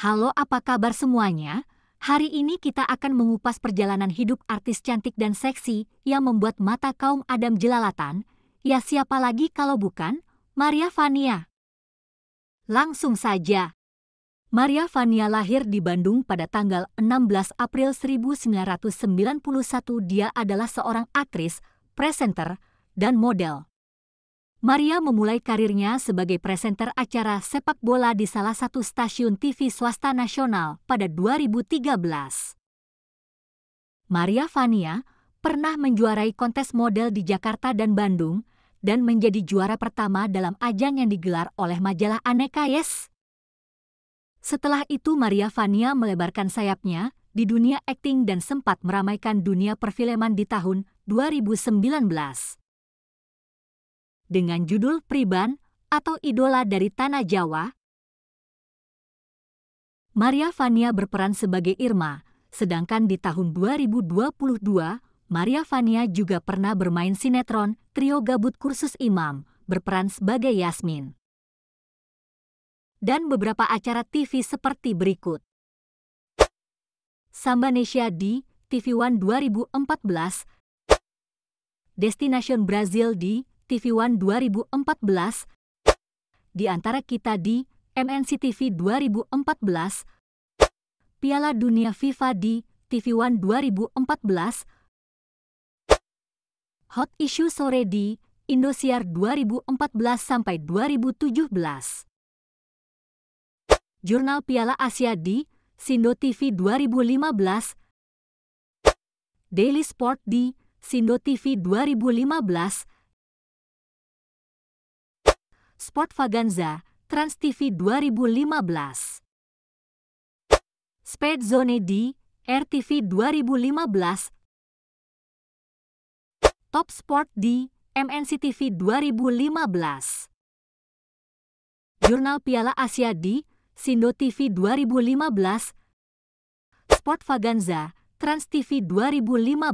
Halo, apa kabar semuanya? Hari ini kita akan mengupas perjalanan hidup artis cantik dan seksi yang membuat mata kaum Adam jelalatan. Ya siapa lagi kalau bukan Maria Vania. Langsung saja. Maria Vania lahir di Bandung pada tanggal 16 April 1991. Dia adalah seorang aktris, presenter, dan model. Maria memulai karirnya sebagai presenter acara sepak bola di salah satu stasiun TV swasta nasional pada 2013. Maria Vania pernah menjuarai kontes model di Jakarta dan Bandung dan menjadi juara pertama dalam ajang yang digelar oleh majalah Aneka Yes. Setelah itu Maria Vania melebarkan sayapnya di dunia akting dan sempat meramaikan dunia perfilman di tahun 2019 dengan judul Priban atau Idola dari Tanah Jawa. Maria Vania berperan sebagai Irma, sedangkan di tahun 2022, Maria Vania juga pernah bermain sinetron Trio Gabut Kursus Imam, berperan sebagai Yasmin. Dan beberapa acara TV seperti berikut. Sambanesia di TV One 2014, Destination Brazil di TV One 2014, di antara kita di MNC TV 2014, Piala Dunia FIFA di TV One 2014, Hot Issue Sore di Indosiar 2014 sampai 2017. Jurnal Piala Asia di Sindo TV 2015, Daily Sport di Sindo TV 2015, Sport Vaganza, TransTV 2015. Speed Zone D RTV 2015. Top Sport D MNC TV 2015. Jurnal Piala Asia D Sindo TV 2015. Sport Vaganza, TransTV 2015.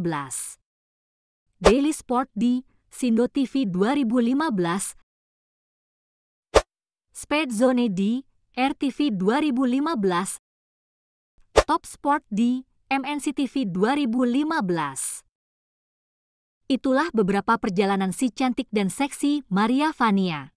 Daily Sport D Sindo TV 2015. Speed Zone di RTV 2015, Top Sport di MNC TV 2015. Itulah beberapa perjalanan si cantik dan seksi Maria Vania.